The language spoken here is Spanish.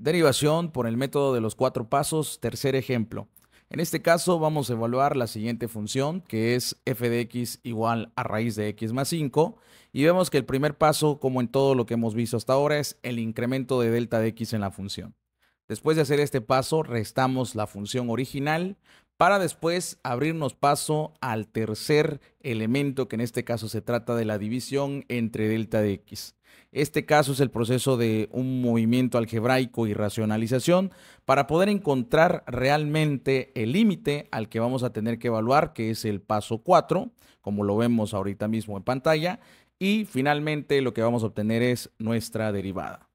Derivación por el método de los cuatro pasos, tercer ejemplo. En este caso vamos a evaluar la siguiente función que es f de x igual a raíz de x más 5 y vemos que el primer paso como en todo lo que hemos visto hasta ahora es el incremento de delta de x en la función. Después de hacer este paso restamos la función original para después abrirnos paso al tercer elemento, que en este caso se trata de la división entre delta de x. Este caso es el proceso de un movimiento algebraico y racionalización para poder encontrar realmente el límite al que vamos a tener que evaluar, que es el paso 4, como lo vemos ahorita mismo en pantalla, y finalmente lo que vamos a obtener es nuestra derivada.